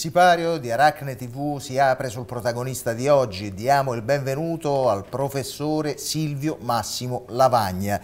Il sipario di Aracne TV si apre sul protagonista di oggi. Diamo il benvenuto al professore Silvio Massimo Lavagna.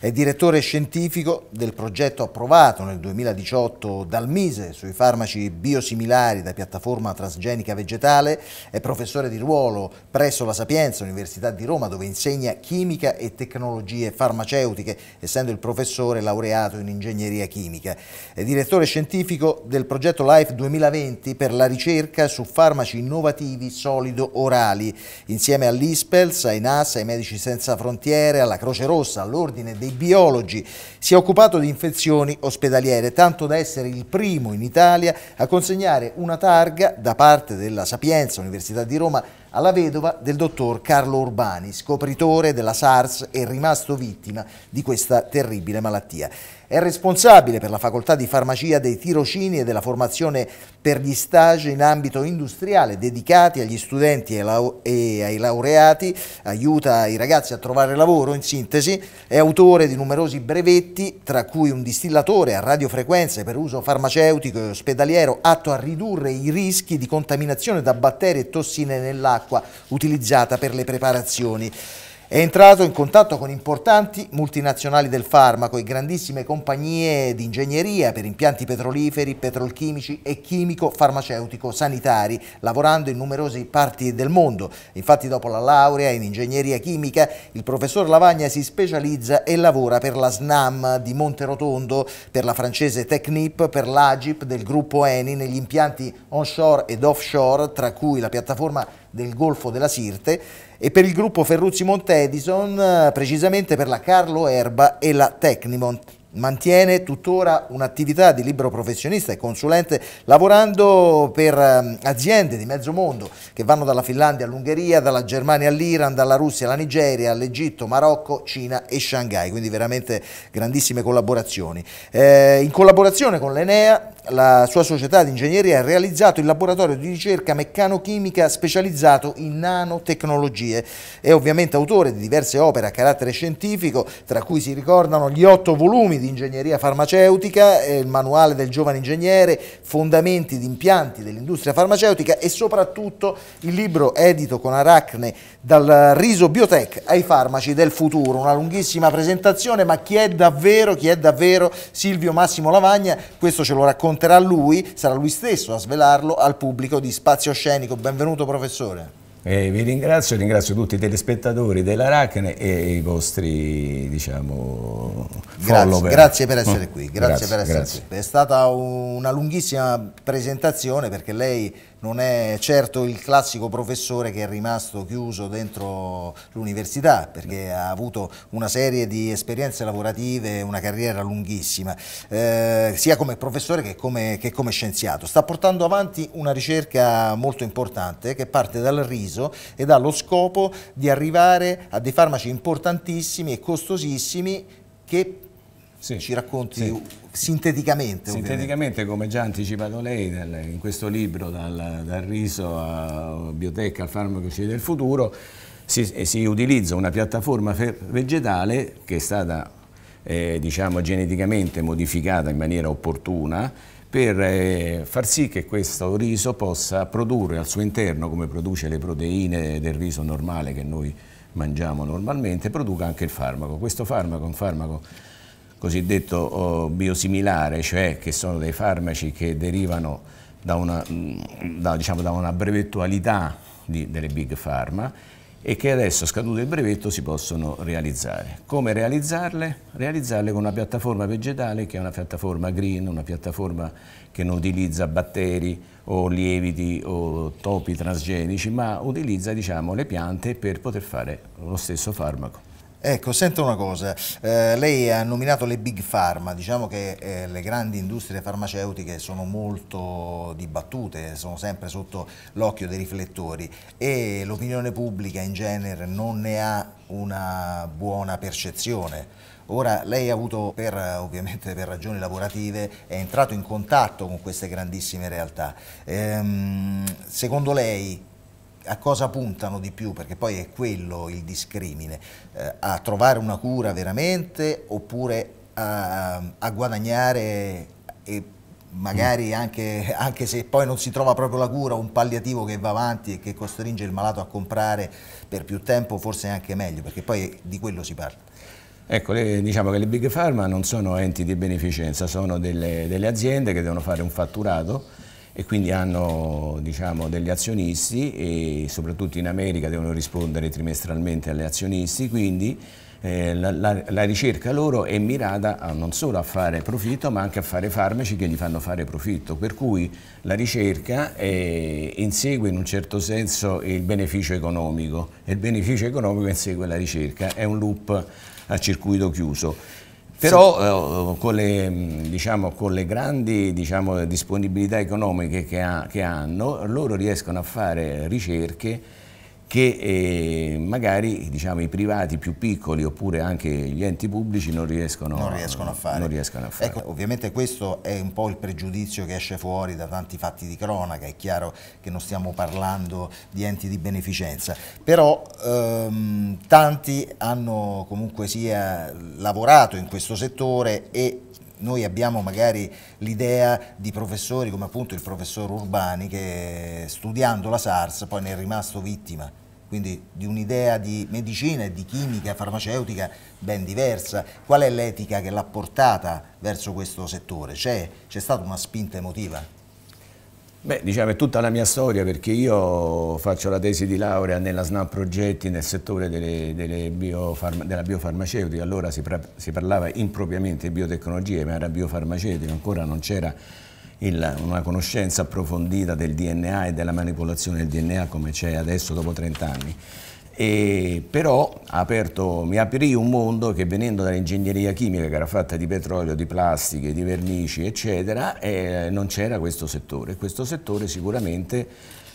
È direttore scientifico del progetto approvato nel 2018 dal Mise sui farmaci biosimilari da piattaforma transgenica vegetale, è professore di ruolo presso la Sapienza Università di Roma dove insegna chimica e tecnologie farmaceutiche, essendo il professore laureato in ingegneria chimica. È direttore scientifico del progetto LIFE 2020 per la ricerca su farmaci innovativi solido orali, insieme all'ISPELS, ai NASA, ai Medici Senza Frontiere, alla Croce Rossa, all'Ordine dei dei biologi. Si è occupato di infezioni ospedaliere, tanto da essere il primo in Italia a consegnare una targa da parte della Sapienza Università di Roma alla vedova del dottor Carlo Urbani, scopritore della SARS e rimasto vittima di questa terribile malattia. È responsabile per la facoltà di farmacia dei tirocini e della formazione per gli stage in ambito industriale dedicati agli studenti e ai laureati, aiuta i ragazzi a trovare lavoro in sintesi, è autore di numerosi brevetti, tra cui un distillatore a radiofrequenze per uso farmaceutico e ospedaliero atto a ridurre i rischi di contaminazione da batteri e tossine nell'acqua dell'acqua utilizzata per le preparazioni. È entrato in contatto con importanti multinazionali del farmaco e grandissime compagnie di ingegneria per impianti petroliferi, petrolchimici e chimico-farmaceutico-sanitari, lavorando in numerose parti del mondo. Infatti dopo la laurea in ingegneria chimica, il professor Lavagna si specializza e lavora per la SNAM di Monterotondo, per la francese Technip, per l'Agip del gruppo Eni negli impianti onshore ed offshore, tra cui la piattaforma del Golfo della Sirte e per il gruppo Ferruzzi Montedison eh, precisamente per la Carlo Erba e la Tecnimont. Mantiene tuttora un'attività di libero professionista e consulente lavorando per ehm, aziende di mezzo mondo che vanno dalla Finlandia all'Ungheria, dalla Germania all'Iran, dalla Russia alla Nigeria, all'Egitto, Marocco, Cina e Shanghai, quindi veramente grandissime collaborazioni. Eh, in collaborazione con l'Enea, la sua società di ingegneria ha realizzato il laboratorio di ricerca meccanochimica specializzato in nanotecnologie. È ovviamente autore di diverse opere a carattere scientifico, tra cui si ricordano gli otto volumi Studi di Ingegneria Farmaceutica, eh, il Manuale del Giovane Ingegnere, Fondamenti di Impianti dell'Industria Farmaceutica e soprattutto il libro edito con Aracne dal riso biotech ai farmaci del futuro. Una lunghissima presentazione, ma chi è davvero, chi è davvero Silvio Massimo Lavagna? Questo ce lo racconterà lui, sarà lui stesso a svelarlo al pubblico di Spazio Scenico. Benvenuto professore. E vi ringrazio, ringrazio tutti i telespettatori dell'Arachne e i vostri diciamo, grazie, grazie, per essere mm. qui, grazie, grazie per essere grazie. qui. È stata una lunghissima presentazione perché lei non è certo il classico professore che è rimasto chiuso dentro l'università perché ha avuto una serie di esperienze lavorative, una carriera lunghissima, eh, sia come professore che come, che come, scienziato. Sta portando avanti una ricerca molto importante che parte dal riso e dà lo scopo di arrivare a dei farmaci importantissimi e costosissimi che sì, Ci racconti sì. sinteticamente. Sinteticamente, ovviamente. come già anticipato lei nel, in questo libro, dal, dal riso a bioteca al farmaco del futuro, si, eh, si, utilizza una piattaforma vegetale che è stata eh, diciamo, geneticamente modificata in maniera opportuna per eh, far sì che questo riso possa produrre al suo interno, come produce le proteine del riso normale che noi mangiamo normalmente, produca anche il farmaco. Questo farmaco è un farmaco cosiddetto oh, biosimilare, cioè che sono dei farmaci che derivano da una, mm, da, diciamo, da una brevettualità di, delle big pharma e che adesso, scaduto il brevetto, si possono realizzare. Come realizzarle? Realizzarle con una piattaforma vegetale che è una piattaforma green, una piattaforma che non utilizza batteri o lieviti o topi transgenici, ma utilizza diciamo, le piante per poter fare lo stesso farmaco. Ecco, sento una cosa, eh, lei ha nominato le big pharma, diciamo che eh, le grandi industrie farmaceutiche sono molto dibattute, sono sempre sotto l'occhio dei riflettori e l'opinione pubblica in genere non ne ha una buona percezione. Ora lei ha avuto, per, eh, ovviamente per ragioni lavorative, è entrato in contatto con queste grandissime realtà. Ehm, secondo lei a cosa puntano di più? Perché poi è quello il discrimine, eh, a trovare una cura veramente oppure a, a guadagnare e magari mm. anche, anche, se poi non si trova proprio la cura, un palliativo che va avanti e che costringe il malato a comprare per più tempo, forse anche meglio, perché poi di quello si parla. Ecco, le, diciamo che le big pharma non sono enti di beneficenza, sono delle, delle aziende che devono fare un fatturato e quindi hanno diciamo, degli azionisti e soprattutto in America devono rispondere trimestralmente agli azionisti, quindi eh, la, la, la, ricerca loro è mirata a, non solo a fare profitto ma anche a fare farmaci che gli fanno fare profitto, per cui la ricerca eh, insegue in un certo senso il beneficio economico e il beneficio economico insegue la ricerca, è un loop a circuito chiuso. Però eh, oh, con, le, diciamo, con, le, grandi diciamo, disponibilità economiche che, ha, che hanno, loro riescono a fare ricerche che eh, magari diciamo, i privati più piccoli oppure anche gli enti pubblici non riescono, non riescono a fare. Riescono a fare. Ecco, ovviamente questo è un po' il pregiudizio che esce fuori da tanti fatti di cronaca, è chiaro che non stiamo parlando di enti di beneficenza, però ehm, tanti hanno comunque sia lavorato in questo settore e noi abbiamo magari l'idea di professori come appunto il professor Urbani che studiando la SARS poi ne è rimasto vittima quindi di un'idea di medicina e di chimica farmaceutica ben diversa. Qual è l'etica che l'ha portata verso questo settore? C'è, stata una spinta emotiva? Beh, diciamo è tutta la mia storia perché io faccio la tesi di laurea nella SNAP Progetti nel settore delle, delle biofarma, della biofarmaceutica, allora si, pra, si, parlava impropriamente di biotecnologie ma era biofarmaceutica, ancora non c'era una conoscenza approfondita del DNA e della manipolazione del DNA come c'è adesso dopo 30 anni. E però ha aperto, mi aprì un mondo che venendo dall'ingegneria chimica che era fatta di petrolio, di plastiche, di vernici eccetera, eh, non c'era questo settore. Questo settore sicuramente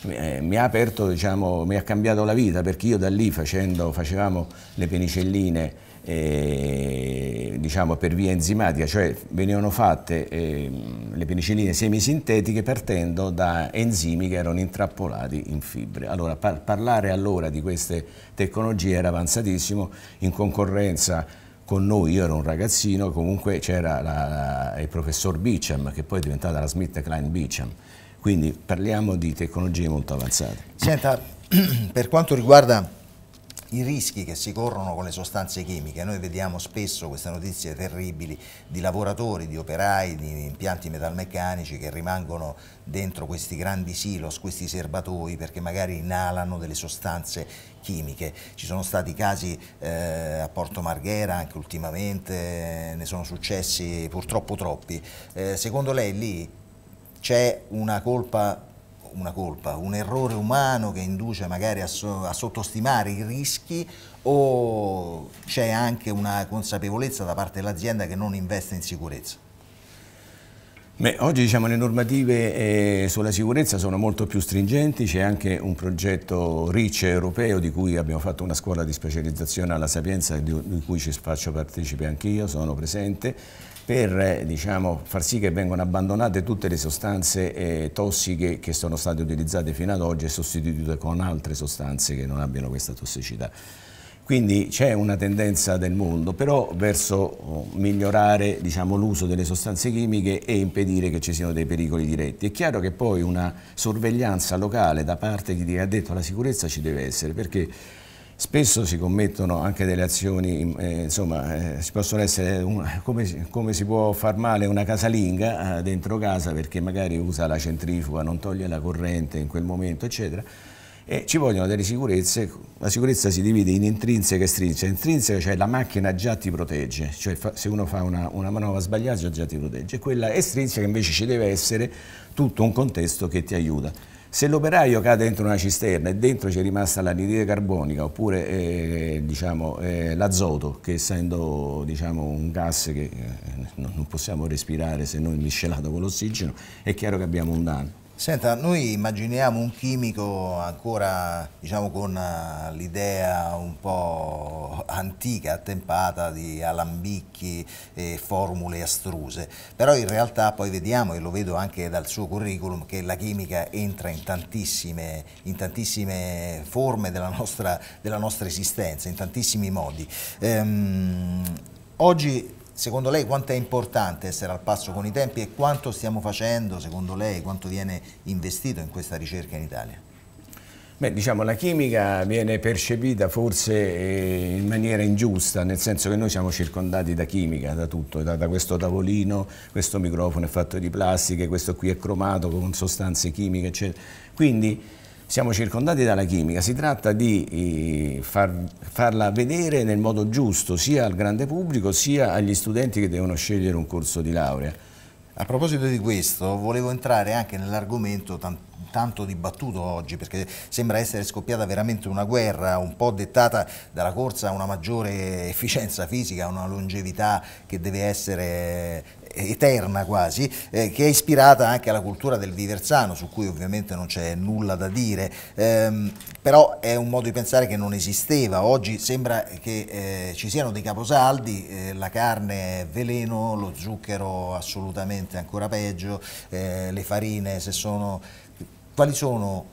eh, mi ha aperto, diciamo, mi ha cambiato la vita perché io da lì facendo, facevamo le penicelline eh, diciamo per via enzimatica, cioè venivano fatte eh, le penicilline semisintetiche partendo da enzimi che erano intrappolati in fibre. Allora par parlare allora di queste tecnologie era avanzatissimo in concorrenza con noi, io ero un ragazzino, comunque c'era il professor Beecham, che poi è diventata la Smith Klein Beecham. Quindi parliamo di tecnologie molto avanzate. Senta, per quanto riguarda i rischi che si corrono con le sostanze chimiche. Noi vediamo spesso queste notizie terribili di lavoratori, di operai, di impianti metalmeccanici che rimangono dentro questi grandi silos, questi serbatoi perché magari inalano delle sostanze chimiche. Ci sono stati casi eh, a Porto Marghera anche ultimamente, ne sono successi purtroppo troppi. Eh, secondo lei lì c'è una colpa una colpa, un errore umano che induce magari a, so a sottostimare i rischi o c'è anche una consapevolezza da parte dell'azienda che non investe in sicurezza? Beh, oggi diciamo, le normative eh, sulla sicurezza sono molto più stringenti, c'è anche un progetto RICE europeo di cui abbiamo fatto una scuola di specializzazione alla Sapienza di, di cui ci faccio partecipe anch'io, sono presente per eh, diciamo, far sì che vengano abbandonate tutte le sostanze eh, tossiche che sono state utilizzate fino ad oggi e sostituite con altre sostanze che non abbiano questa tossicità. Quindi c'è una tendenza del mondo però verso oh, migliorare diciamo, l'uso delle sostanze chimiche e impedire che ci siano dei pericoli diretti. È chiaro che poi una sorveglianza locale da parte di chi ha detto alla sicurezza ci deve essere perché Spesso si commettono anche delle azioni, eh, insomma, eh, si possono essere un, come, come, si può far male una casalinga eh, dentro casa perché magari usa la centrifuga, non toglie la corrente in quel momento, eccetera. E ci vogliono delle sicurezze, la sicurezza si divide in intrinseca e strinseca. Intrinseca, cioè la macchina già ti protegge, cioè fa, se uno fa una, una manovra sbagliata già ti protegge. Quella estrinseca invece ci deve essere tutto un contesto che ti aiuta. Se l'operaio cade dentro una cisterna e dentro c'è rimasta l'anidride carbonica oppure eh, diciamo, eh, l'azoto, che essendo diciamo, un gas che eh, non possiamo respirare se non miscelato con l'ossigeno, è chiaro che abbiamo un danno. Senta, noi immaginiamo un chimico ancora diciamo, con eh, l'idea un po' antica, attempata di alambicchi e formule astruse, però in realtà poi vediamo, e lo vedo anche dal suo curriculum, che la chimica entra in tantissime, in tantissime forme della nostra, della nostra, esistenza, in tantissimi modi. Ehm, oggi Secondo lei quanto è importante essere al passo con i tempi e quanto stiamo facendo, secondo lei, quanto viene investito in questa ricerca in Italia? Beh, diciamo, la chimica viene percepita forse eh, in maniera ingiusta, nel senso che noi siamo circondati da chimica, da tutto, da, da, questo tavolino, questo microfono è fatto di plastiche, questo qui è cromato con sostanze chimiche, eccetera. Quindi siamo circondati dalla chimica, si tratta di eh, far, farla vedere nel modo giusto sia al grande pubblico sia agli studenti che devono scegliere un corso di laurea. A proposito di questo, volevo entrare anche nell'argomento tanto dibattuto oggi perché sembra essere scoppiata veramente una guerra un po' dettata dalla corsa a una maggiore efficienza fisica, una longevità che deve essere eterna quasi, eh, che è ispirata anche alla cultura del diversano, su cui ovviamente non c'è nulla da dire, ehm, però è un modo di pensare che non esisteva. Oggi sembra che eh, ci siano dei caposaldi, eh, la carne è veleno, lo zucchero assolutamente ancora peggio, eh, le farine se sono... Quali sono,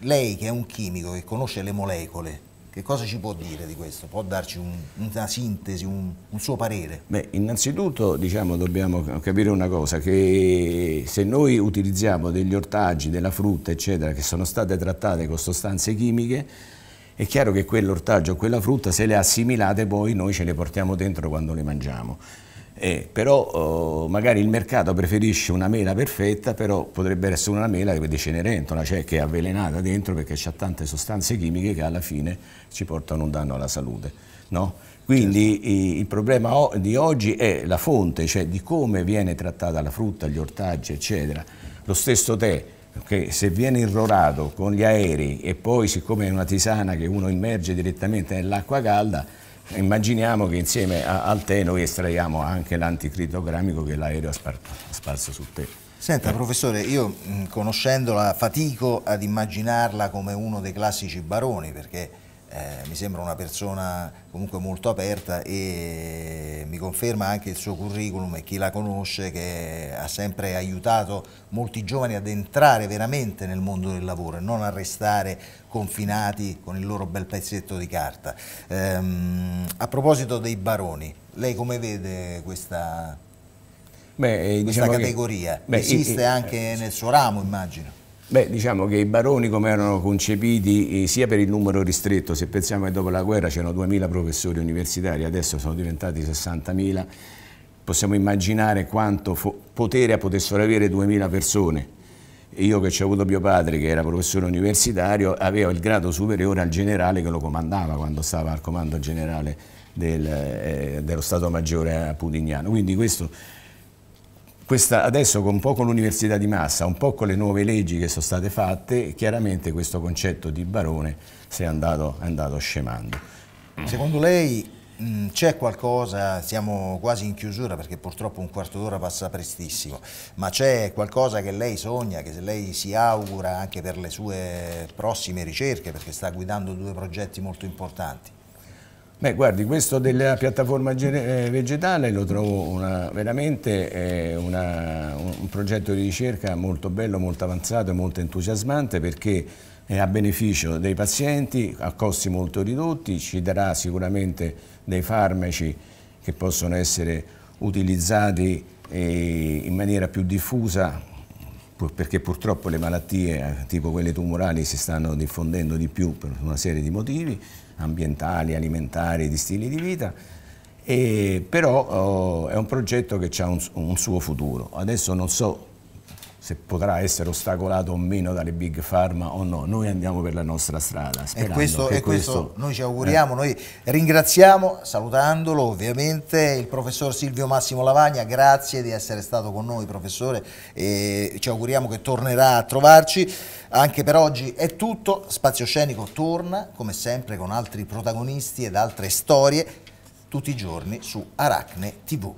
lei che è un chimico, che conosce le molecole, che cosa ci può dire di questo? Può darci un, una sintesi, un, un, suo parere? Beh, innanzitutto diciamo, dobbiamo capire una cosa, che se noi utilizziamo degli ortaggi, della frutta, eccetera, che sono state trattate con sostanze chimiche, è chiaro che quell'ortaggio o quella frutta, se le assimilate poi, noi ce le portiamo dentro quando le mangiamo. Eh, però eh, magari il mercato preferisce una mela perfetta, però potrebbe essere una mela di Cenerentola, cioè che è avvelenata dentro perché c'ha tante sostanze chimiche che alla fine ci portano un danno alla salute. No? Quindi il problema di oggi è la fonte, cioè di come viene trattata la frutta, gli ortaggi, eccetera. Lo stesso tè, che se viene irrorato con gli aerei e poi siccome è una tisana che uno immerge direttamente nell'acqua calda, Immaginiamo che insieme a, al tè noi estraiamo anche l'anticritogrammico che l'aereo ha sparso su te. Senta, eh. professore, io conoscendola fatico ad immaginarla come uno dei classici baroni, perché eh, mi sembra una persona comunque molto aperta e mi conferma anche il suo curriculum e chi la conosce che ha sempre aiutato molti giovani ad entrare veramente nel mondo del lavoro e non a restare confinati con il loro bel pezzetto di carta. Ehm, a proposito dei baroni, lei come vede questa, beh, eh, questa diciamo categoria? Che, beh, Esiste e, anche e, nel suo ramo immagino? Beh, diciamo che i baroni come erano concepiti eh, sia per il numero ristretto, se pensiamo che dopo la guerra c'erano 2.000 professori universitari, adesso sono diventati 60.000, possiamo immaginare quanto potere potessero avere 2.000 persone. Io che ci ho avuto mio padre, che era professore universitario, aveva il grado superiore al generale che lo comandava quando stava al comando generale del, eh, dello Stato Maggiore a Putignano. Quindi questo questa, adesso un po' con l'università di massa, un po' con le nuove leggi che sono state fatte, chiaramente questo concetto di barone è andato, è andato scemando. Mm. Secondo lei mm, c'è qualcosa, siamo quasi in chiusura perché purtroppo un quarto d'ora passa prestissimo, ma c'è qualcosa che lei sogna, che lei si augura anche per le sue prossime ricerche, perché sta guidando due progetti molto importanti? Beh, guardi, questo della piattaforma eh, vegetale lo trovo una, veramente eh, una, un progetto di ricerca molto bello, molto avanzato e molto entusiasmante perché è eh, a beneficio dei pazienti, a costi molto ridotti, ci darà sicuramente dei farmaci che possono essere utilizzati in maniera più diffusa perché purtroppo le malattie eh, tipo quelle tumorali si stanno diffondendo di più per una serie di motivi ambientali, alimentari, di stili di vita, e, però oh, è un progetto che ha un, un suo futuro. Adesso non so se potrà essere ostacolato o meno dalle big pharma o no, noi andiamo per la nostra strada. E questo, e questo, questo noi ci eh. auguriamo, eh. noi ringraziamo, salutandolo ovviamente, il professor Silvio Massimo Lavagna, grazie di essere stato con noi professore, e ci auguriamo che tornerà a trovarci. Anche per oggi è tutto, Spazio Scenico torna come sempre con altri protagonisti ed altre storie tutti i giorni su Aracne TV.